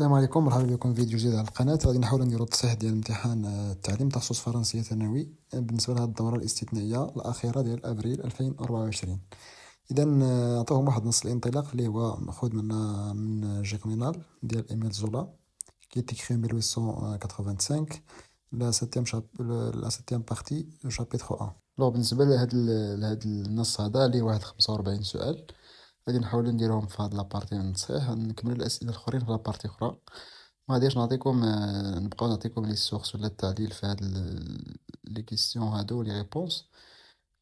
السلام عليكم مرحبا بكم في فيديو جديد على القناة غادي نحاول نديرو التصحيح ديال امتحان آه، التعليم تخصص فرنسية ثانوي آه، بالنسبة لهاد الدورة الاستثنائية الأخيرة ديال أبريل 2024 إذا آه، عطاهم واحد نص الانطلاق اللي هو مأخوذ من من جيرمينال ديال إيميل زولا كي تيكري 1885 لا ستيام شاب لا ستيام باختي شابيتخو أن دونك بالنسبة لهاد لهاد النص هذا اللي واحد خمسة وربعين سؤال غادي نحاولو نديروهم في هاد لابارتي نصيح نكملو الاسئله الاخرين في لابارتي اخرى ما غاديش نعطيكم آه، نبقاو نعطيكم لي سورس ولا التعديل في هاد لي كيسيون هادو لي ريبونس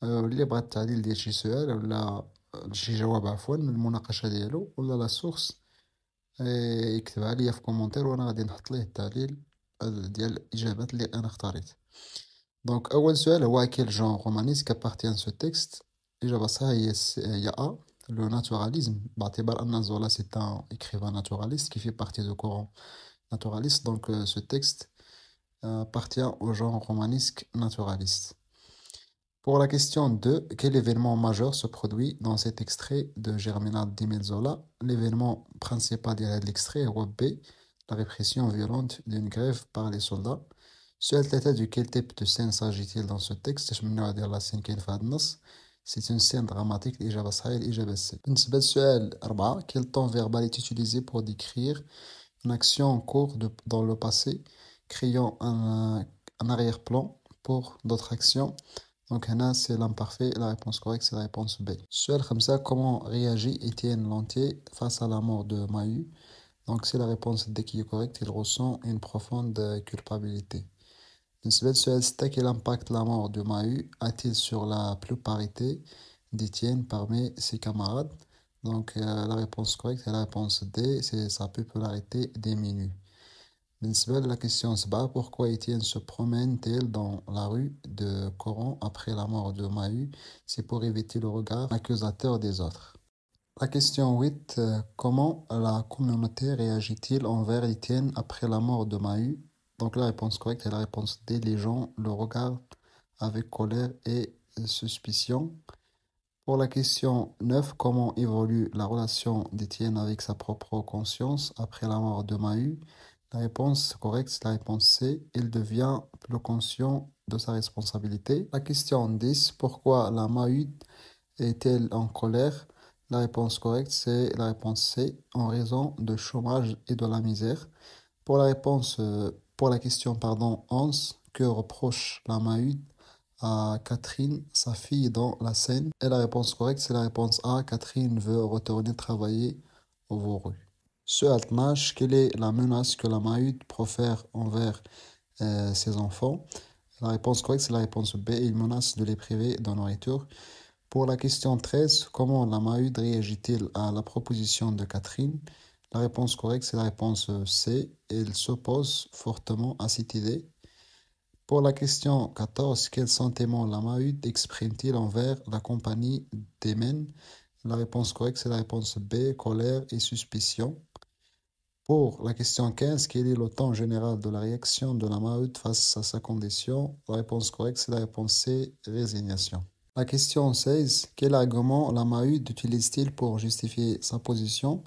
آه، اللي بغى التعديل ديال شي سؤال ولا شي جواب عفوا من المناقشه ديالو ولا لا سورس آه، يكتبها ليا في كومونتير وانا غادي نحط ليه التعليل ديال الاجابات اللي انا اختاريت دونك اول سؤال هو كيل جون رومانيس كابارتيان سو تيكست الاجابه الصحيحه هي هي ا le naturalisme, c'est un écrivain naturaliste qui fait partie du Coran naturaliste. Donc, euh, ce texte euh, appartient au genre romanesque naturaliste. Pour la question 2, quel événement majeur se produit dans cet extrait de Germinal di L'événement principal de l'extrait est B, la répression violente d'une grève par les soldats. Seul l'état du quel type de scène s'agit-il dans ce texte Je me la scène c'est une scène dramatique, et et quel temps verbal est utilisé pour décrire une action en cours dans le passé, créant un, arrière-plan pour d'autres actions Donc Anna, c'est l'imparfait, la réponse correcte, c'est la réponse B. Suel ça comment réagit Étienne Lantier face à la mort de Mahu Donc c'est la réponse D qui est correcte, il ressent une profonde culpabilité. بالنسبة quel impact la mort de Mahu, a-t-il sur la popularité d'Étienne parmi ses camarades Donc euh, la réponse correcte est la réponse D, c'est sa popularité diminue. la question se bat, pourquoi Étienne se promène-t-il dans la rue de Coran après la mort de Mahu C'est pour éviter le regard accusateur des autres. La question 8 euh, comment la communauté réagit-il envers Étienne après la mort de Mahu donc la réponse correcte est la réponse D. Les gens le regardent avec colère et suspicion. Pour la question 9, comment évolue la relation d'Étienne avec sa propre conscience après la mort de Mahu La réponse correcte, c'est la réponse C. Il devient plus conscient de sa responsabilité. La question 10, pourquoi la Mahu est-elle en colère La réponse correcte, c'est la réponse C. En raison de chômage et de la misère. Pour la réponse euh, pour la question, pardon, 11, que reproche la Mahud à Catherine, sa fille, dans la scène Et la réponse correcte, c'est la réponse A. Catherine veut retourner travailler au Voru. Ce Altmash, quelle est la menace que la Mahude profère envers euh, ses enfants La réponse correcte, c'est la réponse B. Il menace de les priver de nourriture. Pour la question 13, comment la Mahud réagit-il à la proposition de Catherine la réponse correcte, c'est la réponse euh, C. Elle s'oppose fortement à cette idée. Pour la question 14, quel sentiment Mahut exprime-t-il envers la compagnie d'Emen La réponse correcte, c'est la réponse B, colère et suspicion. Pour la question 15, quel est le temps général de la réaction de la Mahut face à sa condition La réponse correcte, c'est la réponse C, résignation. La question 16, quel argument la Mahut utilise-t-il pour justifier sa position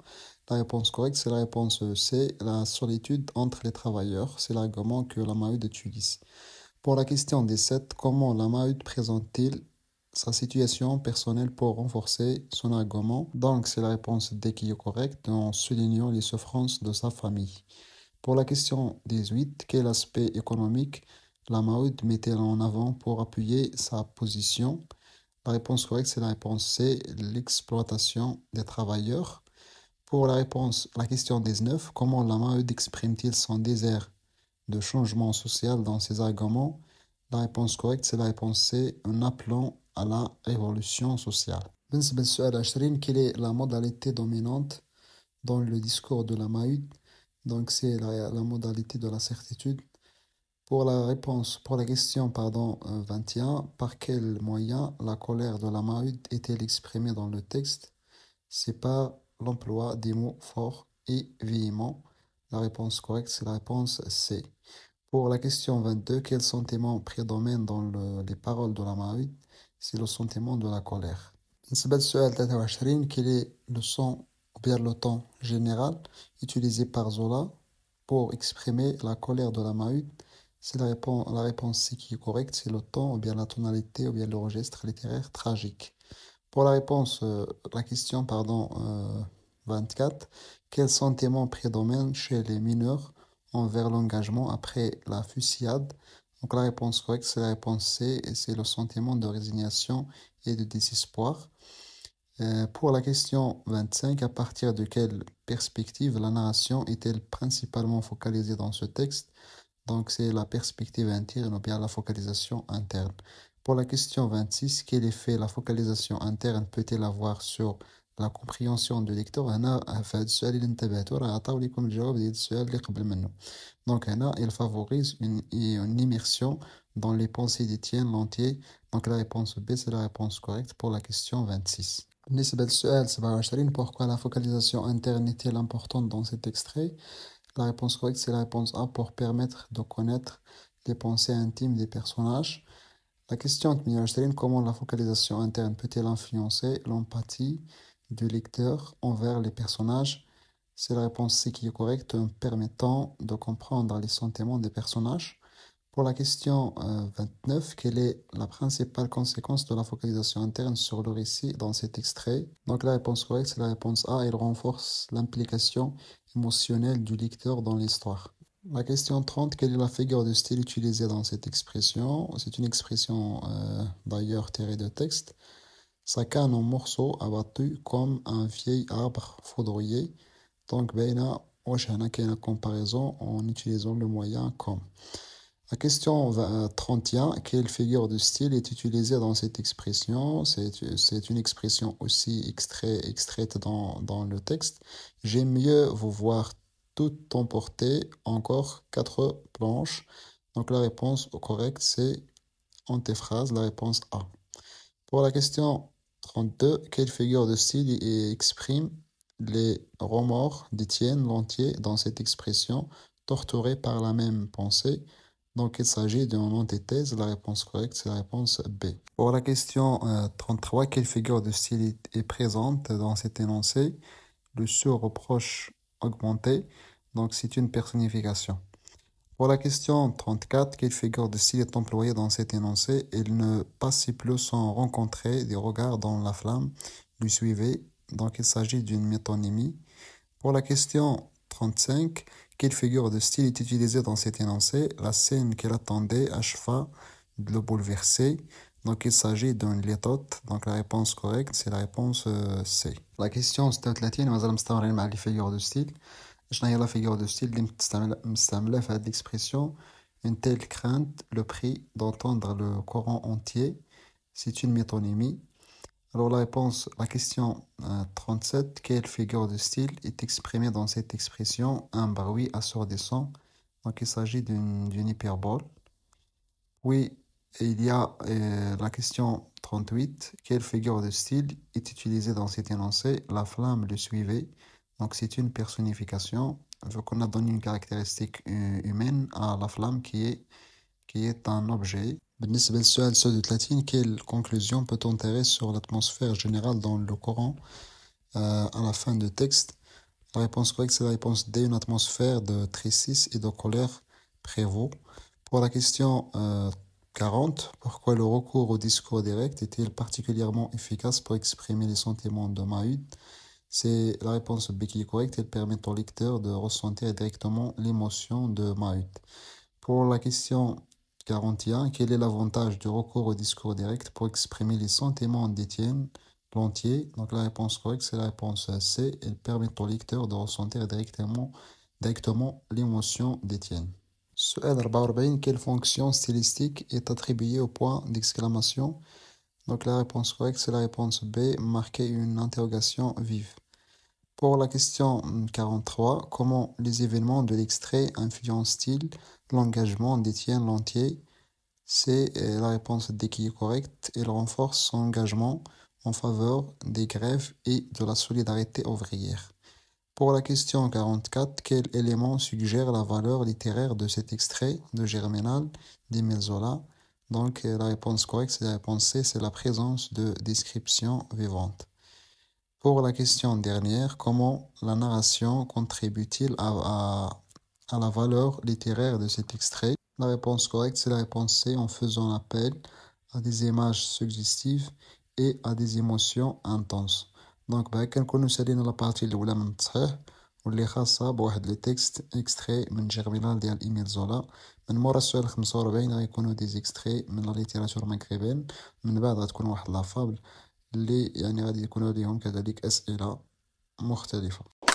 la réponse correcte, c'est la réponse C, la solitude entre les travailleurs. C'est l'argument que la utilise. Pour la question 17, comment la présente-t-il sa situation personnelle pour renforcer son argument Donc, c'est la réponse D qui est correcte en soulignant les souffrances de sa famille. Pour la question 18, quel aspect économique la met-elle en avant pour appuyer sa position La réponse correcte, c'est la réponse C, l'exploitation des travailleurs. Pour la réponse la question 19, comment la Maheude exprime-t-il son désert de changement social dans ses arguments La réponse correcte, c'est la réponse C, en appelant à la révolution sociale. quelle est la modalité dominante dans le discours de la maheude, donc c'est la, modalité de la certitude pour la réponse pour la question pardon 21 euh, par quel moyen la colère de la maheude est-elle exprimée dans le texte c'est pas l'emploi des mots forts et véhéments. La réponse correcte, c'est la réponse C. Pour la question 22, quel sentiment prédomine dans les paroles de la mahut C'est le sentiment de la colère. quel est le son ou bien le ton général utilisé par Zola pour exprimer la colère de la mahut C'est la réponse, la réponse C qui est correcte, c'est le ton ou bien la tonalité ou bien le registre littéraire tragique. Pour la réponse, euh, la question pardon, 24, euh, quel sentiment prédominent chez les mineurs envers l'engagement après la fusillade Donc la réponse correcte, c'est la réponse C, et c'est le sentiment de résignation et de désespoir. Euh, pour la question 25, à partir de quelle perspective la narration est-elle principalement focalisée dans ce texte Donc c'est la perspective interne ou bien la focalisation interne. Pour la question 26, quel effet la focalisation interne peut-elle avoir sur la compréhension du lecteur Donc, il favorise une immersion dans les pensées d'Étienne Lantier donc la réponse B c'est la réponse correcte pour la question 26 pourquoi la focalisation interne est-elle importante dans cet extrait la réponse correcte c'est la réponse A pour permettre de connaître les pensées intimes des personnages la question de est comment la focalisation interne peut-elle influencer l'empathie du lecteur envers les personnages C'est la réponse C qui est correcte, permettant de comprendre les sentiments des personnages. Pour la question 29, euh, quelle est la principale conséquence de la focalisation interne sur le récit dans cet extrait Donc la réponse correcte, c'est la réponse A, elle renforce l'implication émotionnelle du lecteur dans l'histoire. La question 30, quelle est la figure de style utilisée dans cette expression C'est une expression euh, d'ailleurs tirée de texte. Sa canne en morceaux abattu comme un vieil arbre foudroyé. Donc, Beina Oshana qui la comparaison en utilisant le moyen comme. La question 31, euh, quelle figure de style est utilisée dans cette expression C'est une expression aussi extrait, extraite dans, dans le texte. J'aime mieux vous voir tout porté encore quatre planches. Donc la réponse correcte, c'est antéphrase, la réponse A. Pour la question 32, quelle figure de style exprime les remords d'Étienne Lantier dans cette expression torturé par la même pensée Donc il s'agit d'une antithèse, la réponse correcte c'est la réponse B. Pour la question 33, euh, quelle figure de style est présente dans cet énoncé Le reproche augmenté donc c'est une personnification. Pour la question 34, quelle figure de style est employée dans cet énoncé Il ne passe plus sans rencontrer des regards dans la flamme. Lui suivait. Donc il s'agit d'une métonymie. Pour la question 35, quelle figure de style est utilisée dans cet énoncé La scène qu'elle attendait acheva de le bouleverser. Donc il s'agit d'une litote. Donc la réponse correcte, c'est la réponse euh, C. La question latine, nous allons les figures de style n'ai لا la figure de style مستعمله في هذه l'expression. Une telle crainte, le prix d'entendre le Coran entier, c'est une métonymie. Alors la réponse, la question 37, quelle figure de style est exprimée dans cette expression un bruit assourdissant Donc il s'agit d'une hyperbole. Oui, il y a euh, la question 38, quelle figure de style est utilisée dans cet énoncé La flamme le suivait. Donc c'est une personnification. vu qu'on a donné une caractéristique euh, humaine à la flamme qui est, qui est un objet. بالنسبة de سؤال Tlatine, quelle conclusion peut-on tirer sur l'atmosphère générale dans le Coran euh, à la fin du texte La réponse correcte c'est la réponse D, une atmosphère de tristesse et de colère prévaut. Pour la question 40, euh, pourquoi le recours au discours direct est-il particulièrement efficace pour exprimer les sentiments de Mahud c'est la réponse B qui est correcte. Elle permet au lecteur de ressentir directement l'émotion de Mahut. Pour la question 41, quel est l'avantage du recours au discours direct pour exprimer les sentiments d'Étienne l'entier Donc la réponse correcte, c'est la réponse C. Elle permet au lecteur de ressentir directement, directement l'émotion d'Étienne. Quelle fonction stylistique est attribuée au point d'exclamation Donc la réponse correcte, c'est la réponse B, marquer une interrogation vive. Pour la question 43, hum, comment les événements de l'extrait influencent-ils l'engagement d'Étienne Lantier C'est euh, la réponse D qui est correcte. Elle renforce son engagement en faveur des grèves et de la solidarité ouvrière. Pour la question 44, quel élément suggère la valeur littéraire de cet extrait de Germinal d'Emile Donc euh, la réponse correcte, c'est la réponse C, c'est la présence de descriptions vivantes. Pour la question dernière, comment la narration contribue-t-il à, la valeur littéraire de cet extrait La réponse correcte, c'est la réponse C en faisant appel à des images suggestives et à des émotions intenses. Donc, quelqu'un nous a dit dans la partie de l'Oulam ou les chassa, bohad les textes extraits, men germinal de al-Imil Zola, men morassuel khmsorbein, a reconnu des extraits, de la littérature maghrébine. ça, men badat kunwah la fable. اللي يعني غادي يكون ليهم كذلك أسئلة مختلفة